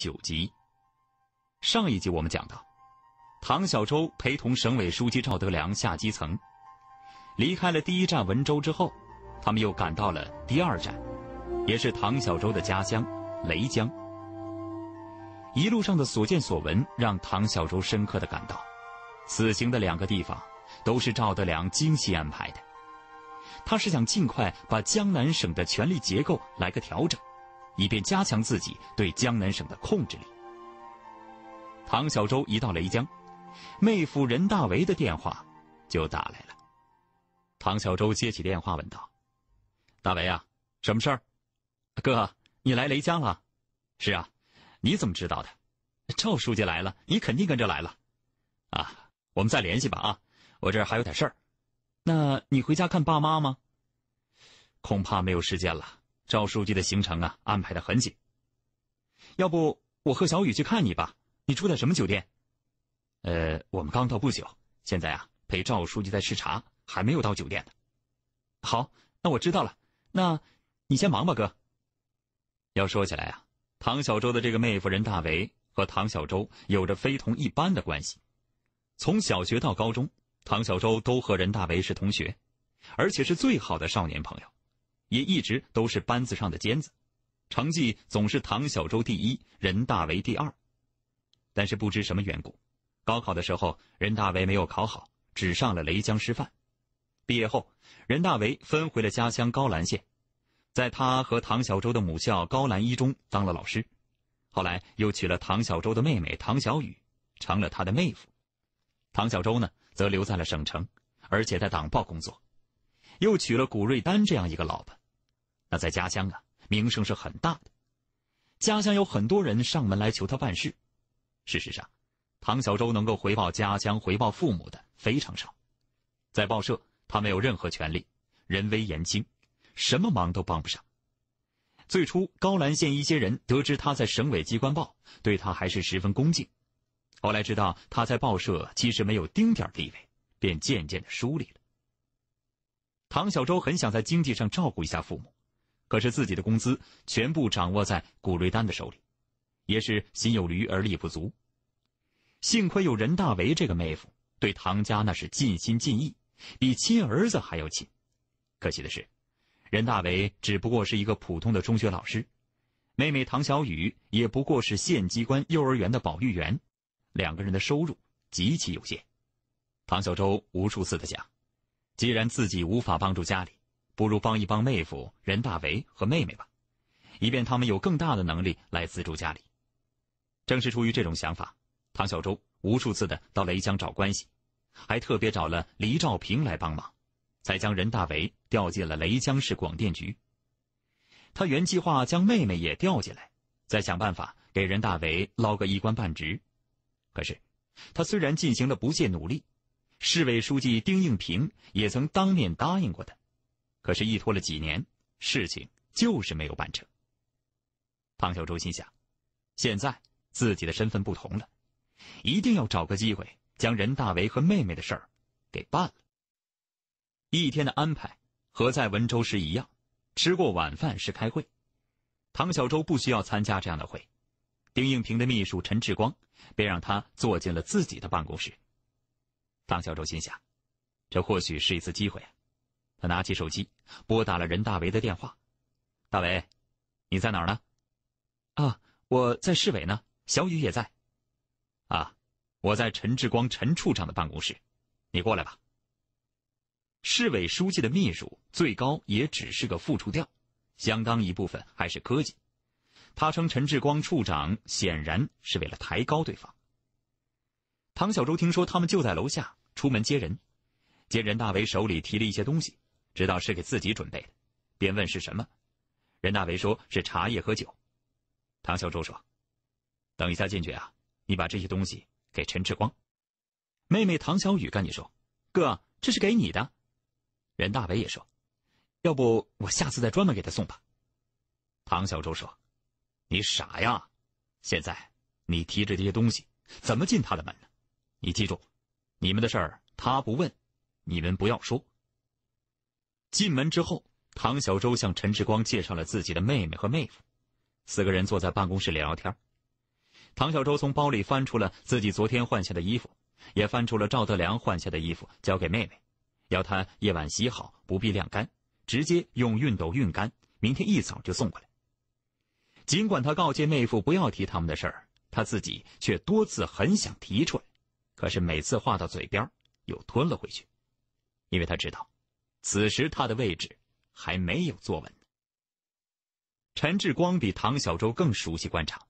九集，上一集我们讲到，唐小舟陪同省委书记赵德良下基层，离开了第一站文州之后，他们又赶到了第二站，也是唐小舟的家乡雷江。一路上的所见所闻，让唐小舟深刻的感到，此行的两个地方都是赵德良精心安排的，他是想尽快把江南省的权力结构来个调整。以便加强自己对江南省的控制力。唐小舟一到雷江，妹夫任大为的电话就打来了。唐小舟接起电话问道：“大为啊，什么事儿？哥，你来雷江了？是啊，你怎么知道的？赵书记来了，你肯定跟着来了。啊，我们再联系吧啊，我这儿还有点事儿。那你回家看爸妈吗？恐怕没有时间了。”赵书记的行程啊，安排的很紧。要不我和小雨去看你吧？你住在什么酒店？呃，我们刚到不久，现在啊陪赵书记在视察，还没有到酒店呢。好，那我知道了。那，你先忙吧，哥。要说起来啊，唐小周的这个妹夫任大为和唐小周有着非同一般的关系。从小学到高中，唐小周都和任大为是同学，而且是最好的少年朋友。也一直都是班子上的尖子，成绩总是唐小舟第一，任大为第二。但是不知什么缘故，高考的时候任大为没有考好，只上了雷江师范。毕业后，任大为分回了家乡高兰县，在他和唐小舟的母校高兰一中当了老师。后来又娶了唐小舟的妹妹唐小雨，成了他的妹夫。唐小舟呢，则留在了省城，而且在党报工作，又娶了古瑞丹这样一个老婆。那在家乡啊，名声是很大的。家乡有很多人上门来求他办事。事实上，唐小舟能够回报家乡、回报父母的非常少。在报社，他没有任何权利，人微言轻，什么忙都帮不上。最初，高兰县一些人得知他在省委机关报，对他还是十分恭敬。后来知道他在报社其实没有丁点地位，便渐渐的疏离了。唐小舟很想在经济上照顾一下父母。可是自己的工资全部掌握在古瑞丹的手里，也是心有余而力不足。幸亏有任大为这个妹夫，对唐家那是尽心尽意，比亲儿子还要亲。可惜的是，任大为只不过是一个普通的中学老师，妹妹唐小雨也不过是县机关幼儿园的保育员，两个人的收入极其有限。唐小舟无数次的想，既然自己无法帮助家里。不如帮一帮妹夫任大为和妹妹吧，以便他们有更大的能力来资助家里。正是出于这种想法，唐小舟无数次的到雷江找关系，还特别找了黎兆平来帮忙，才将任大为调进了雷江市广电局。他原计划将妹妹也调进来，再想办法给任大为捞个一官半职。可是，他虽然进行了不懈努力，市委书记丁应平也曾当面答应过他。可是，一拖了几年，事情就是没有办成。唐小舟心想，现在自己的身份不同了，一定要找个机会将任大为和妹妹的事儿给办了。一天的安排和在文州时一样，吃过晚饭是开会。唐小舟不需要参加这样的会，丁应平的秘书陈志光便让他坐进了自己的办公室。唐小舟心想，这或许是一次机会啊。他拿起手机，拨打了任大为的电话：“大为，你在哪儿呢？啊，我在市委呢，小雨也在。啊，我在陈志光陈处长的办公室，你过来吧。”市委书记的秘书最高也只是个副处调，相当一部分还是科级。他称陈志光处长显然是为了抬高对方。唐小舟听说他们就在楼下，出门接人，见任大为手里提了一些东西。知道是给自己准备的，便问是什么。任大为说是茶叶和酒。唐小舟说：“等一下进去啊，你把这些东西给陈志光。”妹妹唐小雨跟你说：“哥，这是给你的。”任大为也说：“要不我下次再专门给他送吧。”唐小舟说：“你傻呀，现在你提着这些东西怎么进他的门呢？你记住，你们的事儿他不问，你们不要说。”进门之后，唐小舟向陈志光介绍了自己的妹妹和妹夫，四个人坐在办公室聊天。唐小舟从包里翻出了自己昨天换下的衣服，也翻出了赵德良换下的衣服，交给妹妹，要她夜晚洗好，不必晾干，直接用熨斗熨干，明天一早就送过来。尽管他告诫妹夫不要提他们的事儿，他自己却多次很想提出来，可是每次话到嘴边又吞了回去，因为他知道。此时他的位置还没有坐稳。陈志光比唐小舟更熟悉官场，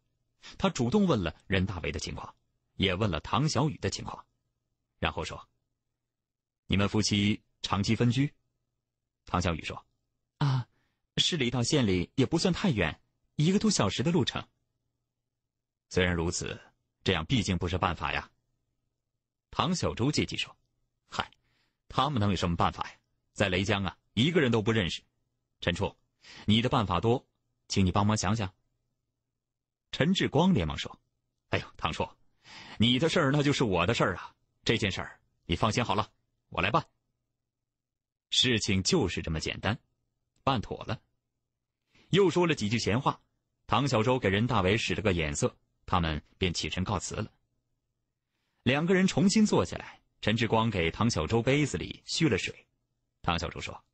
他主动问了任大为的情况，也问了唐小雨的情况，然后说：“你们夫妻长期分居。”唐小雨说：“啊，市里到县里也不算太远，一个多小时的路程。”虽然如此，这样毕竟不是办法呀。唐小舟借机说：“嗨，他们能有什么办法呀？”在雷江啊，一个人都不认识。陈处，你的办法多，请你帮忙想想。陈志光连忙说：“哎呦，唐处，你的事儿那就是我的事儿啊！这件事儿你放心好了，我来办。事情就是这么简单，办妥了。”又说了几句闲话，唐小舟给任大伟使了个眼色，他们便起身告辞了。两个人重新坐下来，陈志光给唐小舟杯子里续了水。唐小竹说：“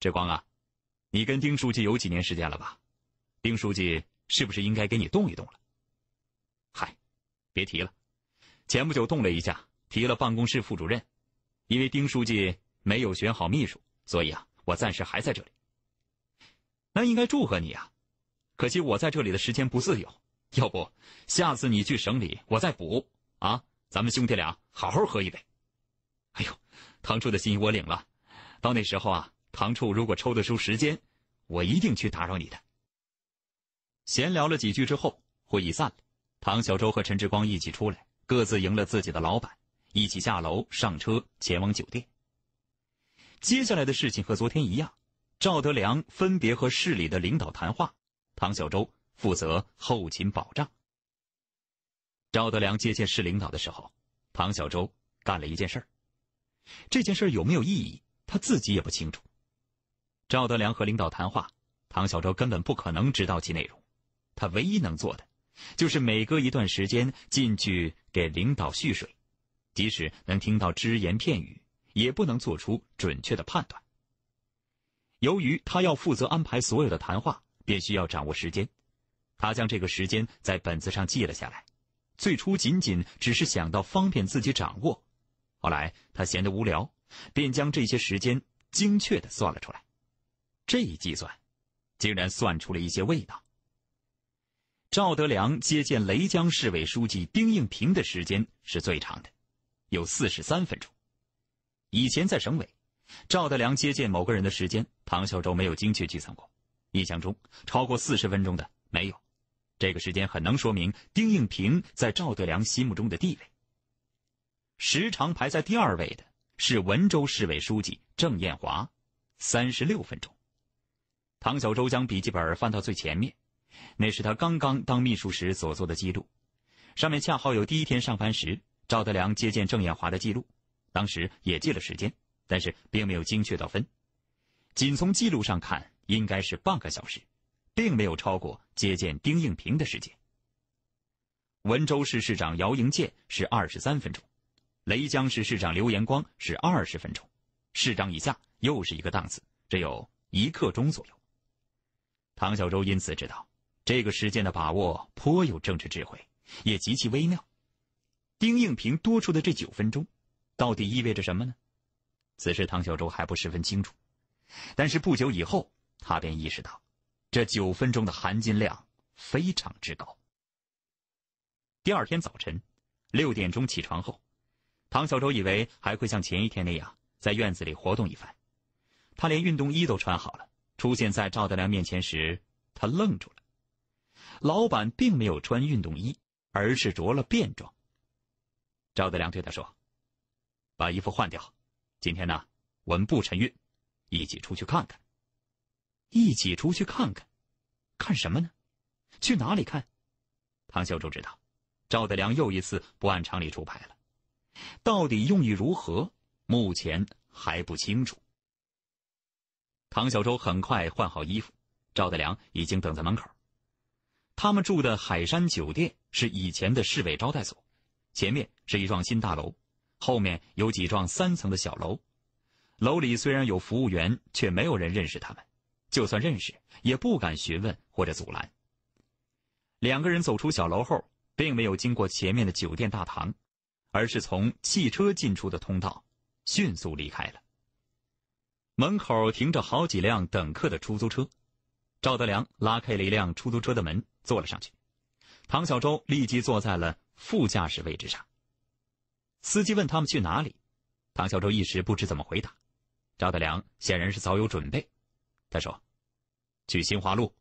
志光啊，你跟丁书记有几年时间了吧？丁书记是不是应该给你动一动了？”“嗨，别提了，前不久动了一下，提了办公室副主任。因为丁书记没有选好秘书，所以啊，我暂时还在这里。那应该祝贺你啊！可惜我在这里的时间不自由，要不下次你去省里，我再补啊。咱们兄弟俩好好喝一杯。”“哎呦。”唐处的心意我领了，到那时候啊，唐处如果抽得出时间，我一定去打扰你的。闲聊了几句之后，会议散了，唐小舟和陈志光一起出来，各自迎了自己的老板，一起下楼上车前往酒店。接下来的事情和昨天一样，赵德良分别和市里的领导谈话，唐小舟负责后勤保障。赵德良接见市领导的时候，唐小舟干了一件事儿。这件事有没有意义，他自己也不清楚。赵德良和领导谈话，唐小舟根本不可能知道其内容。他唯一能做的，就是每隔一段时间进去给领导蓄水。即使能听到只言片语，也不能做出准确的判断。由于他要负责安排所有的谈话，便需要掌握时间。他将这个时间在本子上记了下来。最初仅仅只是想到方便自己掌握。后来他闲得无聊，便将这些时间精确的算了出来。这一计算，竟然算出了一些味道。赵德良接见雷江市委书记丁应平的时间是最长的，有四十三分钟。以前在省委，赵德良接见某个人的时间，唐小舟没有精确计算过，印象中超过四十分钟的没有。这个时间很能说明丁应平在赵德良心目中的地位。时长排在第二位的是文州市委书记郑艳华，三十六分钟。唐小舟将笔记本翻到最前面，那是他刚刚当秘书时所做的记录，上面恰好有第一天上班时赵德良接见郑艳华的记录，当时也记了时间，但是并没有精确到分。仅从记录上看，应该是半个小时，并没有超过接见丁应平的时间。文州市市长姚迎建是二十三分钟。雷江市市长刘延光是二十分钟，市长以下又是一个档次，只有一刻钟左右。唐小舟因此知道，这个时间的把握颇有政治智慧，也极其微妙。丁应平多出的这九分钟，到底意味着什么呢？此时唐小舟还不十分清楚，但是不久以后他便意识到，这九分钟的含金量非常之高。第二天早晨，六点钟起床后。唐小舟以为还会像前一天那样在院子里活动一番，他连运动衣都穿好了，出现在赵德良面前时，他愣住了。老板并没有穿运动衣，而是着了便装。赵德良对他说：“把衣服换掉，今天呢，我们不晨运，一起出去看看，一起出去看看，看什么呢？去哪里看？”唐小舟知道，赵德良又一次不按常理出牌了。到底用意如何？目前还不清楚。唐小舟很快换好衣服，赵德良已经等在门口。他们住的海山酒店是以前的市委招待所，前面是一幢新大楼，后面有几幢三层的小楼。楼里虽然有服务员，却没有人认识他们，就算认识，也不敢询问或者阻拦。两个人走出小楼后，并没有经过前面的酒店大堂。而是从汽车进出的通道迅速离开了。门口停着好几辆等客的出租车，赵德良拉开了一辆出租车的门，坐了上去。唐小舟立即坐在了副驾驶位置上。司机问他们去哪里，唐小舟一时不知怎么回答。赵德良显然是早有准备，他说：“去新华路。”